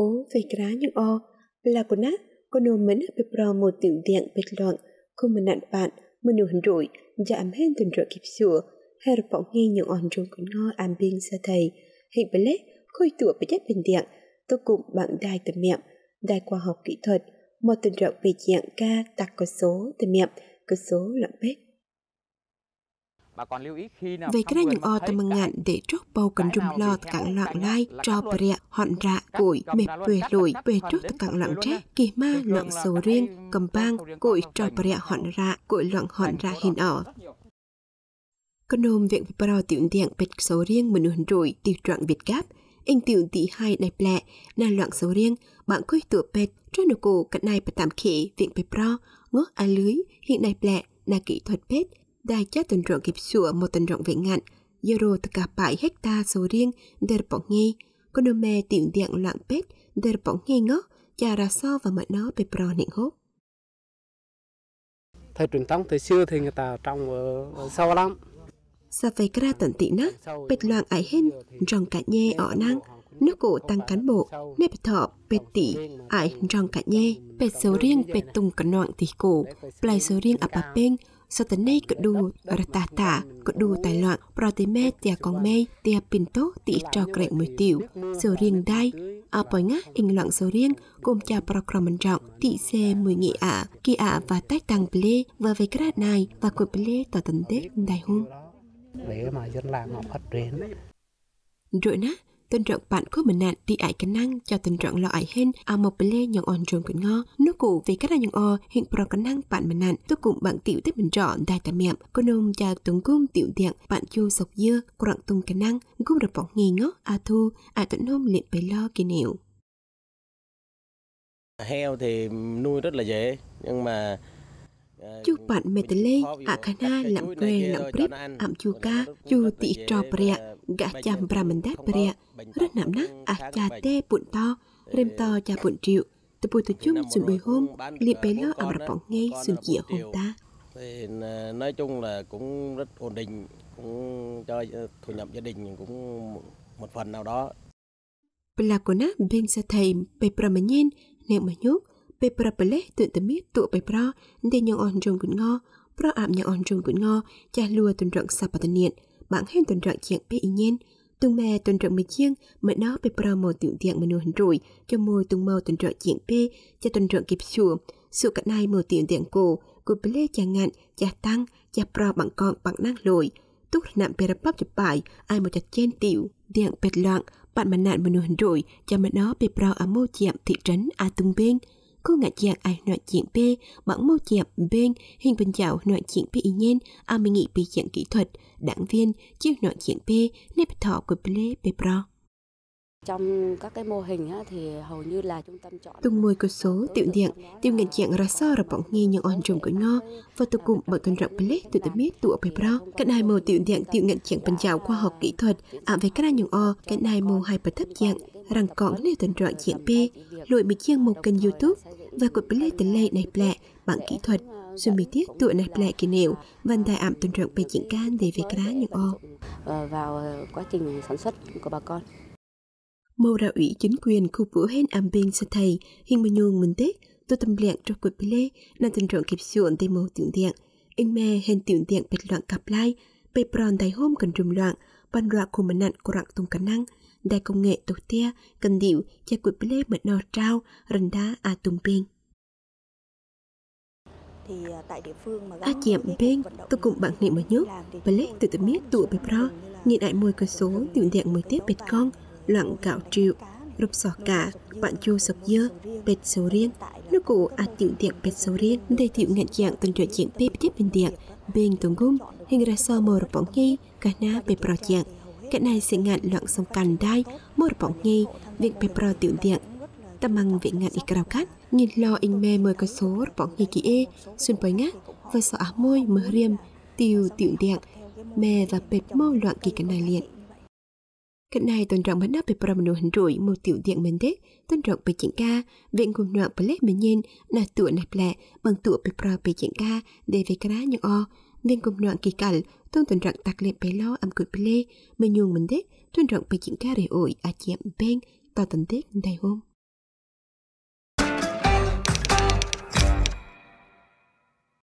ố những o là con nô mến konomen pepro một tiểu điện bệt loạn không mà nạn bạn mưa nửa hình rồi, và ấm hên tuần rửa kịp sửa hay là bỏ nghe những ồn trong con ngó ám biên xa thầy hay bởi lẽ khôi tựa bởi chất bình điện tôi cùng bạn đài tập miệng đài khoa học kỹ thuật một tình trạng bị dạng ca tạc có số tập miệng có số lặng bếp về cái những o tầm ngạn để trốc bầu cần rung lò cạn lạng lai cho bria hòn rạ cội mệt quê lụi về trốc cạn lạng tre kỳ ma lượng sầu riêng cầm bang cội cho bria hòn rạ cội lượng hòn rạ hình ở con nôm viện bị bảo tiểu tiện bệt số riêng mình hồn rồi tiểu trạng việt gáp anh tiểu tỷ hai đẹp lẹ là loạn số riêng bạn coi tựa bệt cho nó cổ cận này bà tạm khỉ viện bị bảo ngó à lưới hiện đẹp lẹ là kỹ thuật bết đại dajja tuần trọng kịp sửa một tuần trọng vệ ngạn, euro tất cả 7 hecta sầu riêng, đợt bỏ nghe, con đồ mè tiệm điện loạn pet, đợt bỏ nghe ngó, chà ra so và mọi nó bị pro nịnh hốt. Thời truyền thống thời xưa thì người ta trồng ở, ở sâu lắm. Sa phải ra tận tị ná, bệt loạn ải hên, rong cả nhê ọ năng, nước cổ tăng cán bộ, nếp thọ, bệt tỷ, ải rong cả nhê, bệt sầu riêng, bệt tùng cả noạn tỷ cổ, plai sầu riêng ở bà bên, so tấn nay cỡ đù ra tà tà cỡ đù tài loạn pro tế mê tìa con mê tìa bình tố tị trò cạnh mùi tiểu sầu riêng đai à bởi ngá in loạn sầu riêng cùng cha pro trọng tị xe mùi nghị ạ kỳ ạ và tách tăng ple và về cái này và cuộc ple tỏ tấn đại hung rồi nát tình trạng bạn có bệnh nạn đi ải cánh năng cho tình trạng lo ải hên à một bề lê nhận on trường cánh ngó nước cụ vì cách là nhận o hiện pro cánh năng bạn bệnh nạn tôi cũng bạn tiểu tiếp mình chọn đại tạm miệng con nôm cha tướng cung tiểu tiện, bạn chu sọc dưa cặn tung cánh năng gúp được bóng nghề ngó à thu à tận nôm liệt bề lo kỳ nẻo heo thì nuôi rất là dễ nhưng mà chu bạn mê tê lê ạ khá na lạm quê lạm prip ạm chu ca chu tị trò bria gã chàm bramandát bria rất nạm nắc ạ cha tê bụn to rem to cha bụn triệu tờ bụi tờ chung xuân bùi hôm liệp bé lo ạm rạp bóng ngay xuân chĩa hôm ta ờ, nói chung là cũng rất ổn định cũng cho ờ, thu nhập gia đình cũng một phần nào đó là của nó bên sa thầy bề pramenyen nẹo mà nhốt ពេលប្រប្រលេះទើបតែមានទូពេលប្រតែញងអនជុងគុនងប្រអាប់ញងអនជុងគុនងចាស់លួទន្រឹកសបតនៀតបាក់ហេនទន្រឹកជាងពេលអ៊ីញៀនទុងម៉ែទន្រឹកមួយជាងមិនដល់ពេលប្រមកទិទៀងមនុស្សរួយជាមួយទុងម៉ោទន្រឹកជាងពេលចាទន្រឹកគេព្យួរសុកណៃមកទិទៀងគូគូពេលចាងាត់ចាស់តាំងចាស់ប្របង្កងបាក់ណាំងលួយទុករណាំពេលរបបចបាយអាយមកចាត់ចេនទីវទៀងពេតឡាក់បាត់មណាត់មនុស្សរួយចាំមិនដល់ពេលប្រអាមោជាតិរិនអាទុងវិញ cô ngạc dạng ai nói chuyện bê, bản mô chẹp bên, hình bình dạo nói chuyện bê ý nhiên, à mình nghĩ bê dạng kỹ thuật, đảng viên, chiêu nói chuyện bê, nếp thọ của bê bê bro. Trong các cái mô hình á, thì hầu như là trung tâm chọn... Tùng môi của số, tiểu điện, tiêu ngàn chuyện ra sao rồi bỏng nghe những ổn trùng của nó, và tụ cùng bởi tuần rộng bê tụ tụ biết tụ bê bro. Cái này mô tiểu điện, tiêu ngàn chuyện bình dạo khoa học kỹ thuật, à về cái này những o, cái này mô hai bởi thấp dạng, rằng có lê tuần trọ diện B, lội bị chiêng một kênh YouTube và cuộc bị lê tình lệ này lẹ bằng kỹ thuật. Rồi bị tiết tụi này lẹ kỳ nèo văn tài ảm tuần trọng về chuyện can để về cá những o. Ờ, vào ờ, quá trình sản xuất của bà con. Mâu ra ủy chính quyền khu vũ hên ảm bên sơ thầy, hình mình nhuông mình tết, tôi tâm lẹn trong cuộc bị lê, là tuần trọng kịp xuộn tây mâu tiểu tiện Anh mẹ hên tiểu tiện bệt loạn cặp lai, bệt bòn tay hôm cần rùm loạn, ban loạn của mình nặng của rạng tung khả năng, đại công nghệ tổ tia cần điệu cha quỷ bê mật nò trao rần đá à tùm à, à, bên a chiếm bên tôi cũng bạn niệm mới nhớ và lấy từ từ biết tụ bề pro nhìn lại môi cơ số tiểu điện mới tiếp bệt con loạn gạo triệu rụp sọ cả bạn chu sọc dưa bệt sầu riêng nó cụ a tiểu điện bệt sầu riêng đây tiểu nhận dạng tuần truyện chuyện tiếp tiếp bên điện bên tuần gum hình ra so mờ bóng nghi cả na bề pro dạng cái này sẽ sông seingat đai một merupakan nghe việc pepro tiểu tiện ta mang việc ngạn y cao cát, nhìn lo in mê mời cơ số bọn nghe kỳ e xuân bới ngát, và sợ á môi mờ riêng, tiểu tiểu tiện mê và bệt mâu loạn kỳ cái này liền Cái này tuần trọng bắt nắp về bà mình hình rủi một tiểu tiện mình thích, tuần trọng về chỉnh ca, viện cùng loạn bà lết mình nhìn là tụa nạp lẹ bằng tụa về bà về chỉnh ca để về cả những o, nên kỳ kikal tong tuần rặng tạc lên bé lo âm cười bê lê, mà nhuông mình đếc, tuần rặng bê chuyện ca rể ội, à chị em beng, tao tình đếc ngày hôm.